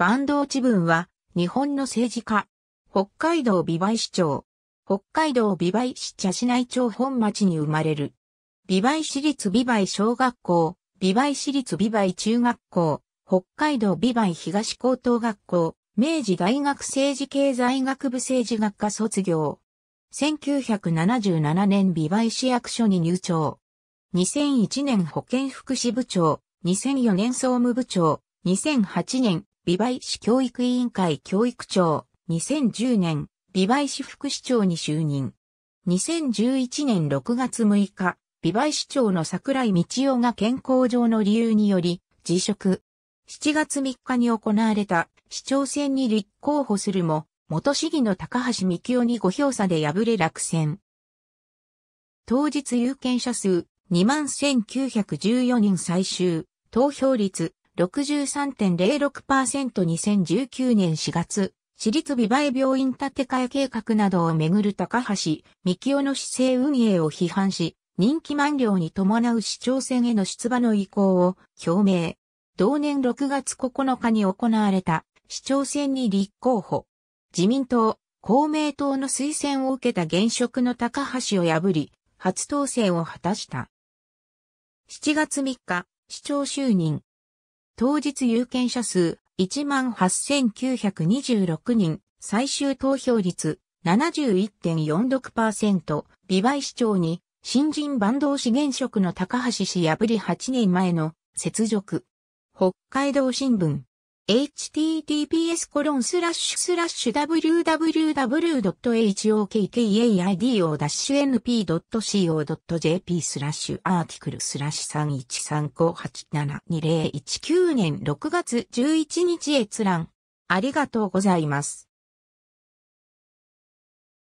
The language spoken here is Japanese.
坂東ブ文は、日本の政治家。北海道美梅市長。北海道美梅市茶市内町本町に生まれる。美梅市立美梅小学校、美梅市立美梅中学校、北海道美梅東高等学校、明治大学政治経済学部政治学科卒業。1977年美梅市役所に入庁。2001年保健福祉部長、2004年総務部長、2008年美唄市教育委員会教育長、2010年、美唄市副市長に就任。2011年6月6日、美唄市長の桜井道夫が健康上の理由により、辞職。7月3日に行われた市長選に立候補するも、元市議の高橋幹夫に5票差で敗れ落選。当日有権者数21,914人最終、投票率 63.06%2019 年4月、私立美梅病院建て替え計画などをめぐる高橋幹清の市政運営を批判し、任期満了に伴う市長選への出馬の意向を表明。同年6月9日に行われた市長選に立候補。自民党、公明党の推薦を受けた現職の高橋を破り、初当選を果たした。7月3日、市長就任。当日有権者数18,926人、最終投票率71.46%、美梅市長に新人坂東市現職の高橋氏破り8年前の雪辱。北海道新聞 https コロンスラッシュスラッシュ www.hokkaido-np.co.jp スラッシュアーティクルスラッシュ3135872019年6月11日閲覧。ありがとうございます。